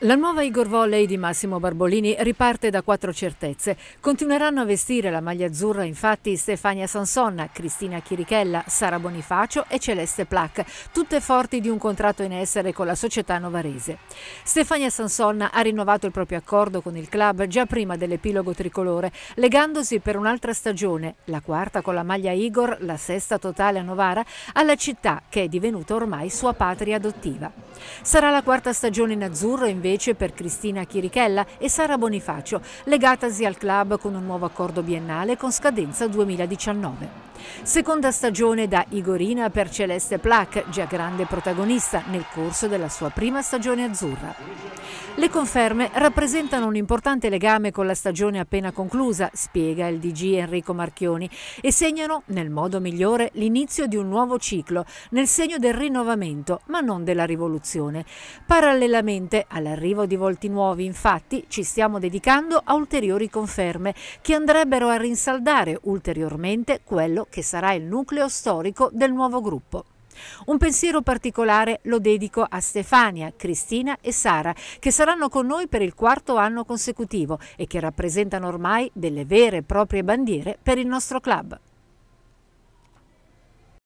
La nuova Igor Volley di Massimo Barbolini riparte da quattro certezze. Continueranno a vestire la maglia azzurra infatti Stefania Sansonna, Cristina Chirichella, Sara Bonifacio e Celeste Plac, tutte forti di un contratto in essere con la società novarese. Stefania Sansonna ha rinnovato il proprio accordo con il club già prima dell'epilogo tricolore, legandosi per un'altra stagione, la quarta con la maglia Igor, la sesta totale a Novara, alla città che è divenuta ormai sua patria adottiva. Sarà la quarta stagione in azzurro invece per Cristina Chirichella e Sara Bonifacio, legatasi al club con un nuovo accordo biennale con scadenza 2019. Seconda stagione da Igorina per Celeste Plac, già grande protagonista nel corso della sua prima stagione azzurra. Le conferme rappresentano un importante legame con la stagione appena conclusa, spiega il DG Enrico Marchioni, e segnano nel modo migliore l'inizio di un nuovo ciclo, nel segno del rinnovamento, ma non della rivoluzione. Parallelamente all'arrivo di volti nuovi, infatti, ci stiamo dedicando a ulteriori conferme che andrebbero a rinsaldare ulteriormente quello che sarà il nucleo storico del nuovo gruppo. Un pensiero particolare lo dedico a Stefania, Cristina e Sara, che saranno con noi per il quarto anno consecutivo e che rappresentano ormai delle vere e proprie bandiere per il nostro club.